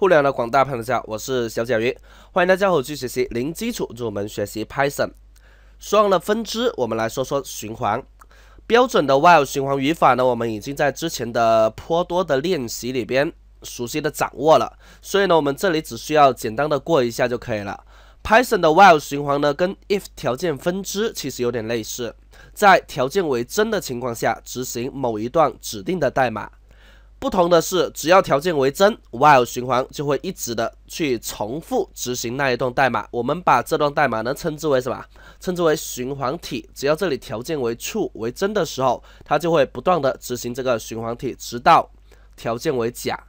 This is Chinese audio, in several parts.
互联网的广大朋友，大家好，我是小甲鱼，欢迎大家伙去学习零基础入门学习 Python。说完了分支，我们来说说循环。标准的 while 循环语法呢，我们已经在之前的颇多的练习里边熟悉的掌握了，所以呢，我们这里只需要简单的过一下就可以了。Python 的 while 循环呢，跟 if 条件分支其实有点类似，在条件为真的情况下执行某一段指定的代码。不同的是，只要条件为真，while 循环就会一直的去重复执行那一段代码。我们把这段代码呢称之为什么？称之为循环体。只要这里条件为处为真的时候，它就会不断的执行这个循环体，直到条件为假。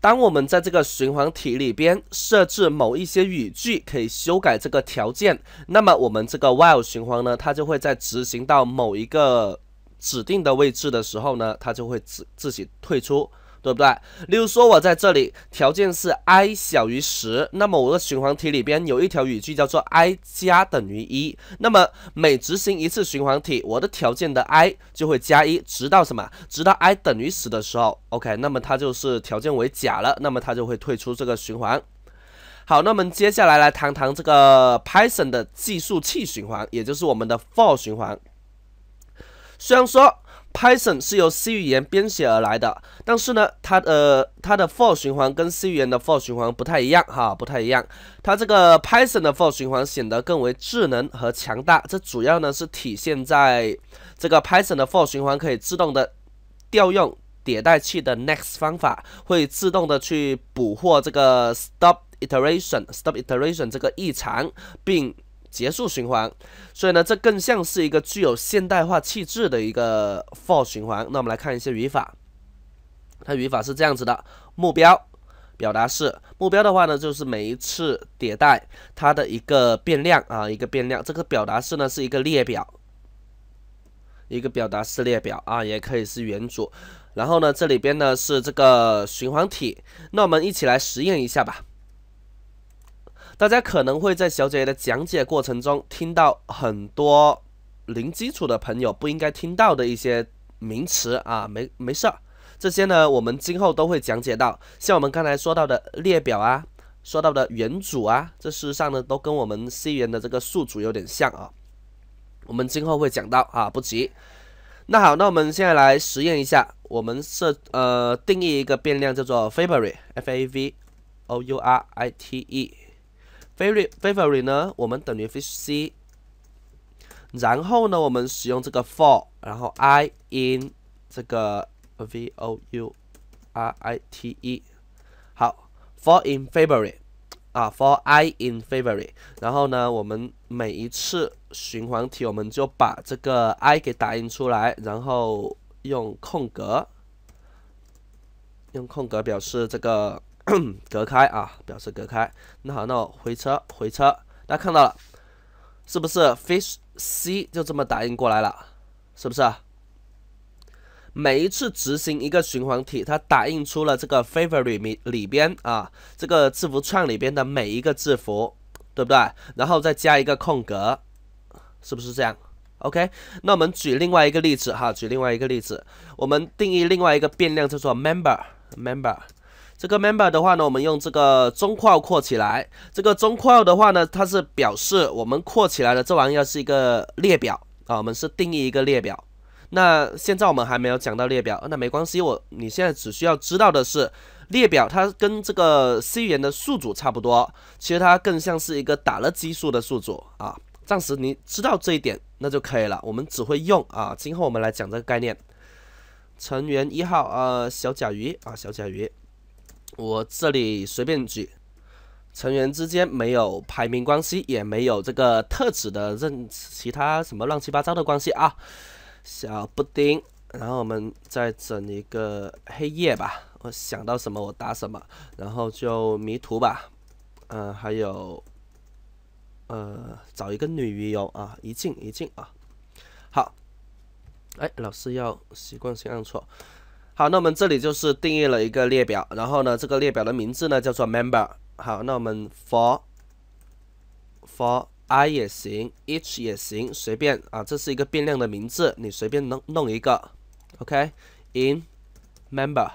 当我们在这个循环体里边设置某一些语句可以修改这个条件，那么我们这个 while 循环呢，它就会在执行到某一个。指定的位置的时候呢，它就会自自己退出，对不对？例如说，我在这里条件是 i 小于十，那么我的循环体里边有一条语句叫做 i 加等于一，那么每执行一次循环体，我的条件的 i 就会加一，直到什么？直到 i 等于十的时候，OK，那么它就是条件为假了，那么它就会退出这个循环。好，那么接下来来谈谈这个 Python 的计数器循环，也就是我们的 for 循环。虽然说 Python 是由 C 语言编写而来的，但是呢，它的它的 for 循环跟 C 语言的 for 循环不太一样哈，不太一样。它这个 Python 的 for 循环显得更为智能和强大，这主要呢是体现在这个 Python 的 for 循环可以自动的调用迭代器的 next 方法，会自动的去捕获这个 StopIteration StopIteration 这个异常，并结束循环，所以呢，这更像是一个具有现代化气质的一个 for 循环。那我们来看一下语法，它语法是这样子的：目标表达式。目标的话呢，就是每一次迭代它的一个变量啊，一个变量。这个表达式呢，是一个列表，一个表达式列表啊，也可以是元组。然后呢，这里边呢是这个循环体。那我们一起来实验一下吧。大家可能会在小姐姐的讲解过程中听到很多零基础的朋友不应该听到的一些名词啊，没没事儿，这些呢我们今后都会讲解到。像我们刚才说到的列表啊，说到的元组啊，这事实上呢都跟我们 C 语言的这个数组有点像啊。我们今后会讲到啊，不急。那好，那我们现在来实验一下，我们设呃定义一个变量叫做 f a v o r i t e f A V O U R I T E。f a v o r i t e f a v o r i t e 呢，我们等于 fish c。然后呢，我们使用这个 for，然后 i in 这个 v o u r i t e，好，for in February，啊，for i in February。然后呢，我们每一次循环体，我们就把这个 i 给打印出来，然后用空格，用空格表示这个。隔开啊，表示隔开。那好，那我回车，回车，大家看到了，是不是 fish c 就这么打印过来了？是不是？每一次执行一个循环体，它打印出了这个 favorite 里里边啊，这个字符串里边的每一个字符，对不对？然后再加一个空格，是不是这样？OK，那我们举另外一个例子哈，举另外一个例子，我们定义另外一个变量叫做 member member。这个 member 的话呢，我们用这个中括括起来。这个中括号的话呢，它是表示我们括起来的这玩意儿是一个列表啊，我们是定义一个列表。那现在我们还没有讲到列表，那没关系，我你现在只需要知道的是，列表它跟这个 C 语言的数组差不多，其实它更像是一个打了基数的数组啊。暂时你知道这一点，那就可以了。我们只会用啊，今后我们来讲这个概念。成员一号，呃，小甲鱼啊，小甲鱼。我这里随便举，成员之间没有排名关系，也没有这个特指的任其他什么乱七八糟的关系啊。小布丁，然后我们再整一个黑夜吧。我想到什么我打什么，然后就迷途吧。嗯，还有，呃，找一个女鱼游啊，一进一进啊。好，哎，老师要习惯性按错。好，那我们这里就是定义了一个列表，然后呢，这个列表的名字呢叫做 member。好，那我们 for for i 也行，each 也行，随便啊，这是一个变量的名字，你随便弄弄一个，OK。in member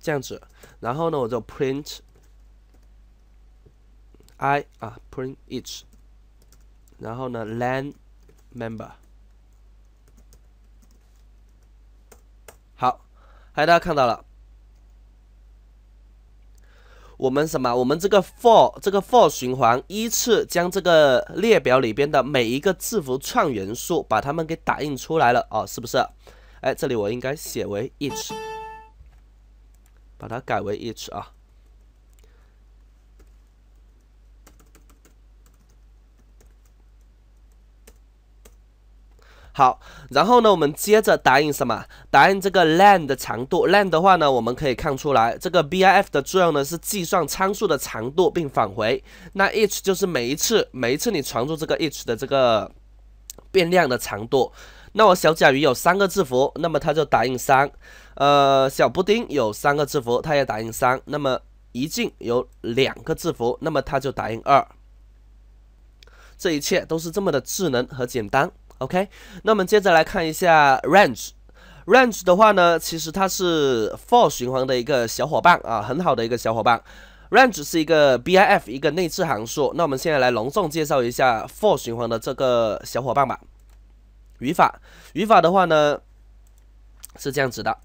这样子，然后呢，我就 print i 啊，print each，然后呢，len member。哎，大家看到了，我们什么？我们这个 for 这个 for 循环，依次将这个列表里边的每一个字符串元素，把它们给打印出来了哦，是不是？哎，这里我应该写为 each，把它改为 each 啊。好，然后呢，我们接着打印什么？打印这个 l a n 的长度。l a n 的话呢，我们可以看出来，这个 b i f 的作用呢是计算参数的长度并返回。那 each 就是每一次，每一次你传入这个 each 的这个变量的长度。那我小甲鱼有三个字符，那么它就打印三。呃，小布丁有三个字符，它也打印三。那么一进有两个字符，那么它就打印二。这一切都是这么的智能和简单。OK，那我们接着来看一下 range，range 的话呢，其实它是 for 循环的一个小伙伴啊，很好的一个小伙伴。range 是一个 BIF 一个内置函数。那我们现在来隆重介绍一下 for 循环的这个小伙伴吧。语法，语法的话呢是这样子的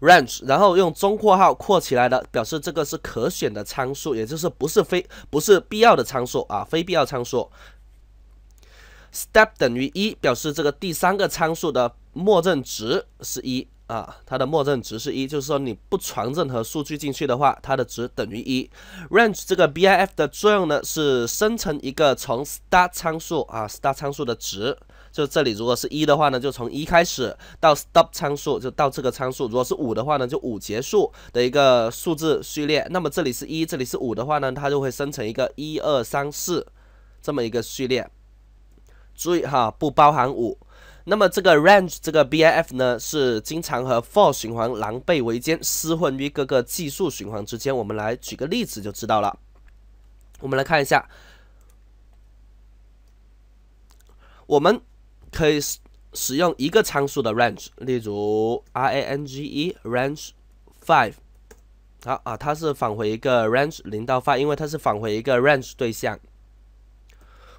，range，然后用中括号括起来的，表示这个是可选的参数，也就是不是非不是必要的参数啊，非必要参数。step 等于一，表示这个第三个参数的默认值是一啊，它的默认值是一，就是说你不传任何数据进去的话，它的值等于一。range 这个 B I F 的作用呢是生成一个从 start 参数啊，start 参数的值，就这里如果是一的话呢，就从一开始到 stop 参数就到这个参数，如果是五的话呢，就五结束的一个数字序列。那么这里是一，这里是五的话呢，它就会生成一个一二三四这么一个序列。注意哈，不包含五。那么这个 range 这个 B I F 呢，是经常和 for 循环狼狈为奸，厮混于各个技术循环之间。我们来举个例子就知道了。我们来看一下，我们可以使用一个参数的 range，例如 range five。好啊，它是返回一个 range 零到 five，因为它是返回一个 range 对象。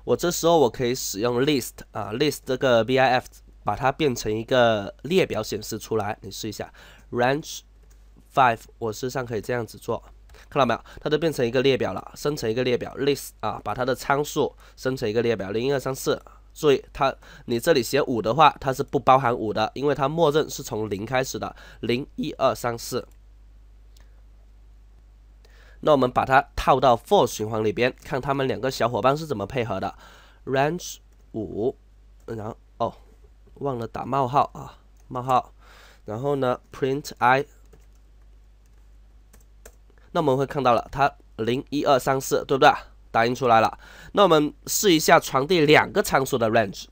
我这时候我可以使用 list 啊，list 这个 v i f 把它变成一个列表显示出来。你试一下 range five，我实际上可以这样子做，看到没有？它就变成一个列表了，生成一个列表 list 啊，把它的参数生成一个列表，零一二三四。注意它，你这里写五的话，它是不包含五的，因为它默认是从零开始的，零一二三四。那我们把它套到 for 循环里边，看他们两个小伙伴是怎么配合的。range 五，然后哦，忘了打冒号啊，冒号。然后呢，print i。那我们会看到了，它零一二三四，对不对？打印出来了。那我们试一下传递两个参数的 range。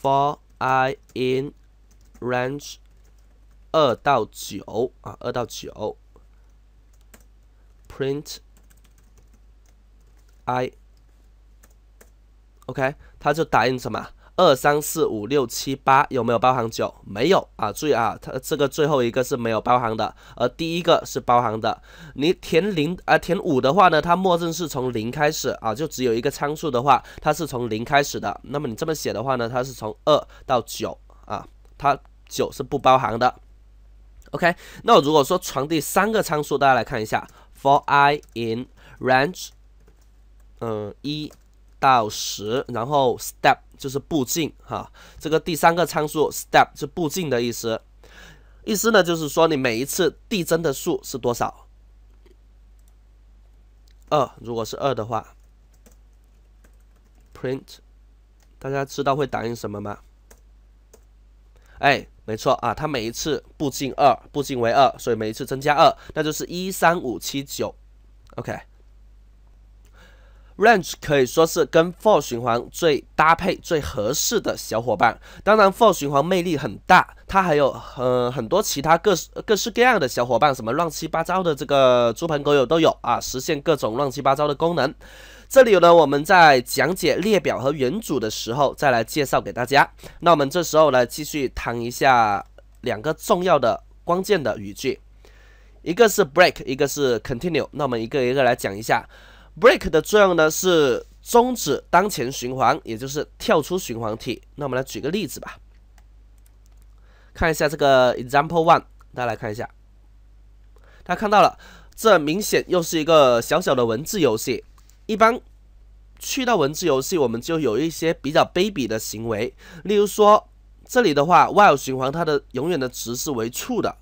for i in range 二到九啊，二到九。print i，OK，它就打印什么？二三四五六七八，有没有包含九？没有啊！注意啊，它这个最后一个是没有包含的，而第一个是包含的。你填零啊，填五的话呢，它默认是从零开始啊，就只有一个参数的话，它是从零开始的。那么你这么写的话呢，它是从二到九啊，它九是不包含的。OK，那如果说传递三个参数，大家来看一下。for i in range，嗯，一到十，然后 step 就是步进哈。这个第三个参数 step 是步进的意思，意思呢就是说你每一次递增的数是多少。二，如果是二的话，print，大家知道会打印什么吗？哎。没错啊，它每一次步进二，步进为二，所以每一次增加二，那就是一、三、五、七、九，OK。range 可以说是跟 for 循环最搭配、最合适的小伙伴。当然，for 循环魅力很大，它还有呃很多其他各式各式各样的小伙伴，什么乱七八糟的这个猪朋狗友都有啊，实现各种乱七八糟的功能。这里呢，我们在讲解列表和元组的时候，再来介绍给大家。那我们这时候来继续谈一下两个重要的关键的语句，一个是 break，一个是 continue。那我们一个一个来讲一下。break 的作用呢是终止当前循环，也就是跳出循环体。那我们来举个例子吧，看一下这个 example one，大家来看一下。大家看到了，这明显又是一个小小的文字游戏。一般去到文字游戏，我们就有一些比较卑鄙的行为，例如说这里的话，while 循环它的永远的值是为 true 的，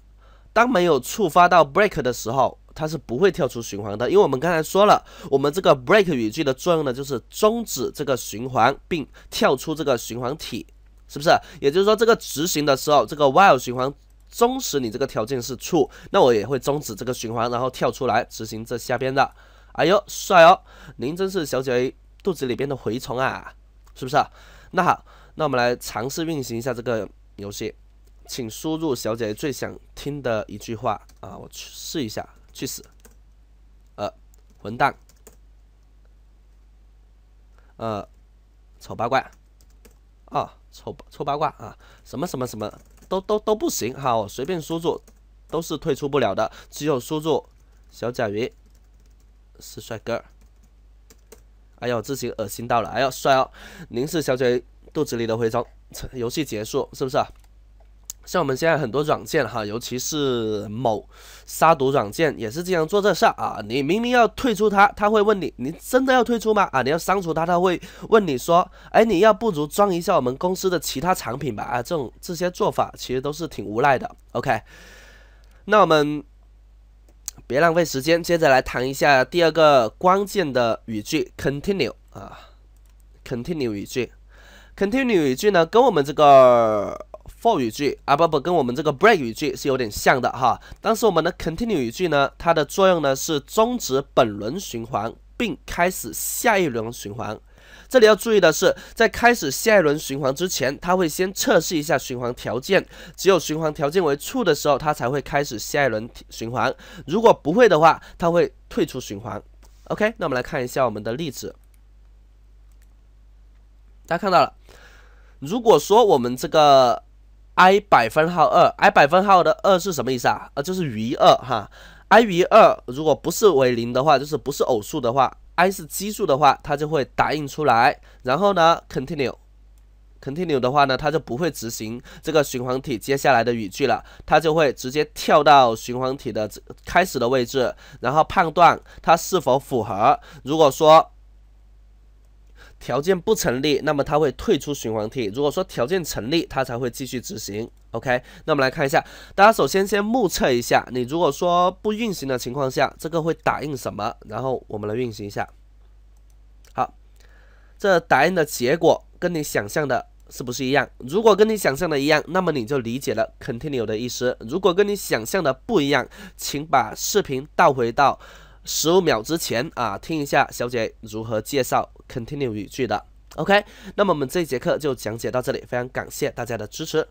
当没有触发到 break 的时候，它是不会跳出循环的，因为我们刚才说了，我们这个 break 语句的作用呢，就是终止这个循环并跳出这个循环体，是不是？也就是说这个执行的时候，这个 while 循环终止，你这个条件是 true，那我也会终止这个循环，然后跳出来执行这下边的。哎呦，帅哦！您真是小姐肚子里边的蛔虫啊，是不是？那好，那我们来尝试运行一下这个游戏，请输入小姐最想听的一句话啊！我去试一下，去死！呃，混蛋！呃，丑八怪！啊，丑丑八怪啊！什么什么什么都都都不行哈！我随便输入都是退出不了的，只有输入小甲鱼。是帅哥，哎呦，自己恶心到了，哎呦，帅哦！您是小姐肚子里的蛔虫，游戏结束是不是？像我们现在很多软件哈，尤其是某杀毒软件，也是经常做这事儿啊。你明明要退出它，它会问你：“你真的要退出吗？”啊，你要删除它，它会问你说：“哎，你要不如装一下我们公司的其他产品吧？”啊，这种这些做法其实都是挺无赖的。OK，那我们。别浪费时间，接着来谈一下第二个关键的语句，continue 啊，continue 语句，continue 语句呢，跟我们这个 for 语句啊，不不，跟我们这个 break 语句是有点像的哈。但是我们的 continue 语句呢，它的作用呢是终止本轮循环，并开始下一轮循环。这里要注意的是，在开始下一轮循环之前，它会先测试一下循环条件，只有循环条件为 true 的时候，它才会开始下一轮循环，如果不会的话，它会退出循环。OK，那我们来看一下我们的例子，大家看到了，如果说我们这个 i 百分号二 i 百分号的二是什么意思啊？呃，就是余二哈，i 余二如果不是为零的话，就是不是偶数的话。i 是奇数的话，它就会打印出来。然后呢，continue，continue 的话呢，它就不会执行这个循环体接下来的语句了，它就会直接跳到循环体的开始的位置，然后判断它是否符合。如果说条件不成立，那么它会退出循环体。如果说条件成立，它才会继续执行。OK，那我们来看一下，大家首先先目测一下，你如果说不运行的情况下，这个会打印什么？然后我们来运行一下。好，这打印的结果跟你想象的是不是一样？如果跟你想象的一样，那么你就理解了 continue 的意思。如果跟你想象的不一样，请把视频倒回到。十五秒之前啊，听一下小姐如何介绍 continue 语句的。OK，那么我们这节课就讲解到这里，非常感谢大家的支持。